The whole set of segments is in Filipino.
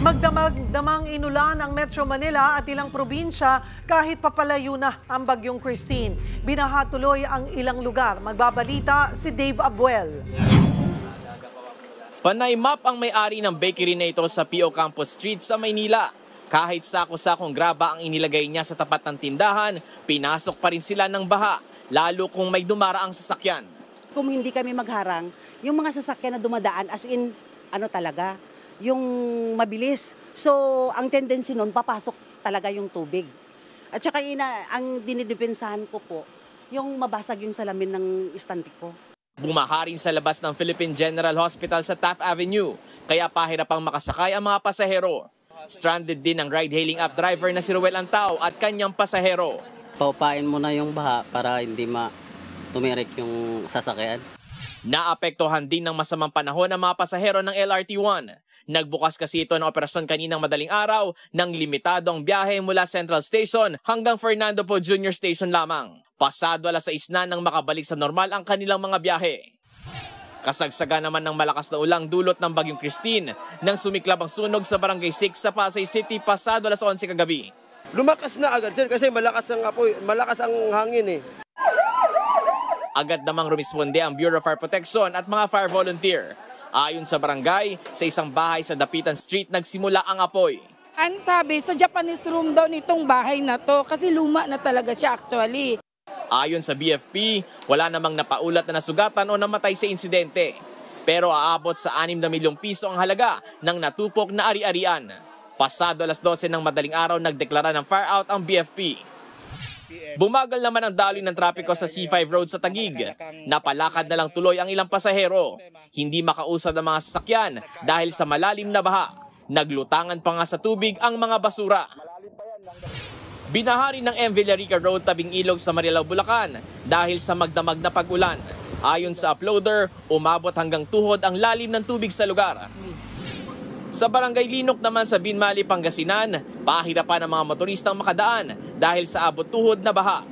Magdamag-damang inulan ang Metro Manila at ilang probinsya kahit papalayo na ang bagyong Christine. Binahatuloy ang ilang lugar. Magbabalita si Dave Abuel. Panay map ang may-ari ng bakery na ito sa P.O. Campos Street sa Maynila. Kahit sako-sakong graba ang inilagay niya sa tapat ng tindahan, pinasok pa rin sila ng baha, lalo kung may dumaraang sasakyan. Kung hindi kami magharang, yung mga sasakyan na dumadaan, as in, ano talaga, yung mabilis. So, ang tendency nun, papasok talaga yung tubig. At saka ina, ang dinidepensahan ko po, yung mabasag yung salamin ng istante ko. Bumaha sa labas ng Philippine General Hospital sa Taft Avenue, kaya pahirapang makasakay ang mga pasahero. Stranded din ang ride-hailing app driver na si Ruel Antao at kanyang pasahero. Paupain mo na yung baha para hindi ma tumirik yung sasakyan. Naapektuhan din ng masamang panahon ang mga pasahero ng LRT1. Nagbukas kasi ito ng operasyon kaninang madaling araw ng limitadong biyahe mula Central Station hanggang Fernando Po Jr. Station lamang. Pasado alas 6 na nang makabalik sa normal ang kanilang mga biyahe. Kasagsaga naman ng malakas na ulang dulot ng Bagyong Christine nang sumiklab ang sunog sa Barangay 6 sa Pasay City pasado alas 11 kagabi. Lumakas na agad sir kasi malakas ang apoy, malakas ang hangin eh. Agad namang rumisponde ang Bureau of Fire Protection at mga fire volunteer. Ayon sa barangay, sa isang bahay sa Dapitan Street nagsimula ang apoy. Ang sabi, sa Japanese room daw nitong bahay na to kasi luma na talaga siya actually. Ayon sa BFP, wala namang napaulat na nasugatan o namatay sa insidente. Pero aabot sa 6 na milyong piso ang halaga ng natupok na ari-arian. Pasado alas 12 ng madaling araw nagdeklara ng fire out ang BFP. Bumagal naman ang daloy ng trapiko sa C5 Road sa Tagig. Napalakad na lang tuloy ang ilang pasahero. Hindi makausad ang mga sasakyan dahil sa malalim na baha. Naglutangan pa nga sa tubig ang mga basura. Binahari ng M. Larica Road tabing ilog sa Marilao, Bulacan dahil sa magdamag na pag-ulan. Ayon sa uploader, umabot hanggang tuhod ang lalim ng tubig sa lugar. Sa barangay Linok naman sa Binmali, Pangasinan, pa ng mga motoristang makadaan dahil sa abot-tuhod na baha.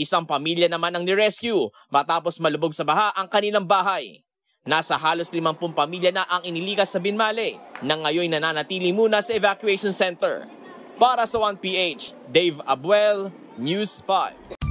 Isang pamilya naman ang nirescue matapos malubog sa baha ang kanilang bahay. Nasa halos 50 pamilya na ang inilikas sa Binmali na ngayon nananatili muna sa evacuation center. Para sa 1PH, Dave Abuel, News 5.